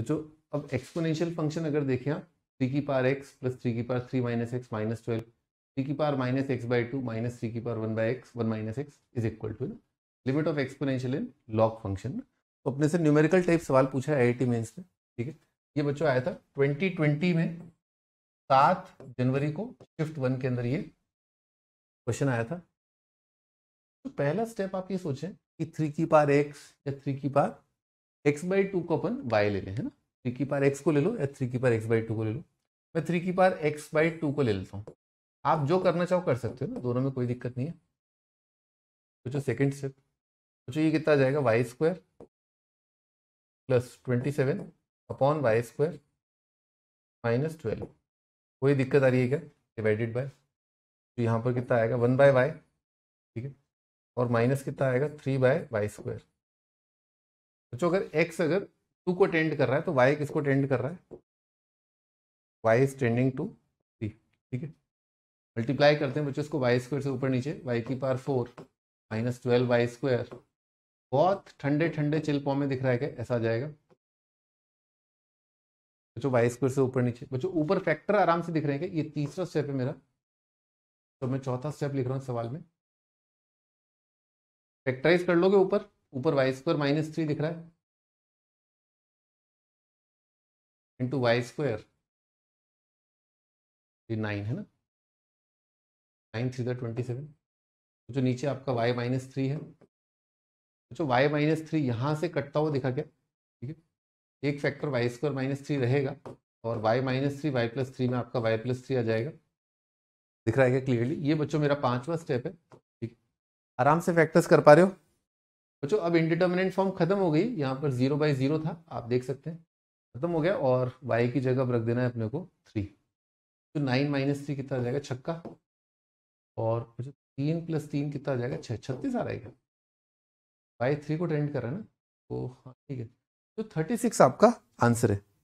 बच्चों अब exponential function अगर देखें आप थ्री की पार एक्स प्लस थ्री की पार three minus x minus twelve three की पार minus x by two minus three की पार one by x one minus x is equal to limit of exponential in log function तो अपने से न्यूमेरिकल टाइप सवाल पूछा है आई आई टी मेन्स में ठीक है ये बच्चों आया था ट्वेंटी ट्वेंटी में सात जनवरी को शिफ्ट वन के अंदर ये क्वेश्चन आया था तो पहला स्टेप आप ये सोचें कि थ्री की पार एक्स या थ्री की पार एक्स बाई टू को अपन वाई ले लें है ना थ्री की पार एक्स को ले लो या थ्री की पार एक्स बाई टू को ले लो मैं थ्री की पार एक्स बाई टू को ले लेता हूँ आप जो करना चाहो कर सकते हो ना दोनों में कोई दिक्कत नहीं है सोचो सेकेंड स्टेप सोचो ये कितना जाएगा y square plus twenty seven upon y square minus twelve कोई दिक्कत आ रही है क्या डिवाइडेड बाय तो यहाँ पर कितना आएगा वन बाय वाई ठीक है और माइनस कितना आएगा थ्री बाय वाई स्क्वायर बच्चों अगर एक्स अगर टू को टेंड कर रहा है तो वाई किसको टेंड कर रहा है y is tending to three ठीक है मल्टीप्लाई करते हैं बच्चों इसको वाई स्क्वायर से ऊपर नीचे वाई की पार four minus twelve y square बहुत ठंडे ठंडे चिलपॉ में दिख रहा है क्या ऐसा आ जाएगा बच्चों वाई स्क्वायर से ऊपर नीचे बच्चों ऊपर फैक्टर आराम से दिख रहे हैं क्या ये तीसरा स्टेप है मेरा तो मैं चौथा स्टेप लिख रहा हूँ सवाल में फैक्टराइज कर लोगे ऊपर ऊपर वाई स्क्वायर माइनस थ्री दिख रहा है इंटू वाई स्क्वायर नाइन है ना नाइन थ्री ट्वेंटी सेवन जो नीचे आपका वाई माइनस थ्री है जो वाई माइनस थ्री यहाँ से कटता हुआ दिखा क्या ठीक है एक factor y square minus three रहेगा और y minus three y plus three में आपका वाई प्लस थ्री आ जाएगा दिख रहा है क्या क्लियरली ये बच्चों मेरा पांचवा स्टेप है ठीक आराम से फैक्टर्स कर पा रहे हो बच्चों अब इंडिटर्मिनेंट फॉर्म खत्म हो गई यहाँ पर जीरो बाई जीरो था आप देख सकते हैं खत्म हो गया और y की जगह रख देना है अपने को थ्री तो नाइन माइनस थ्री कितना आ जाएगा छक्का और बच्चों तीन प्लस तीन कितना आ जाएगा छः छत्तीस आ रहेगा वाई थ्री को ट्रेंड कर रहा है ना तो हाँ ठीक है तो थर्टी सिक्स आपका आंसर है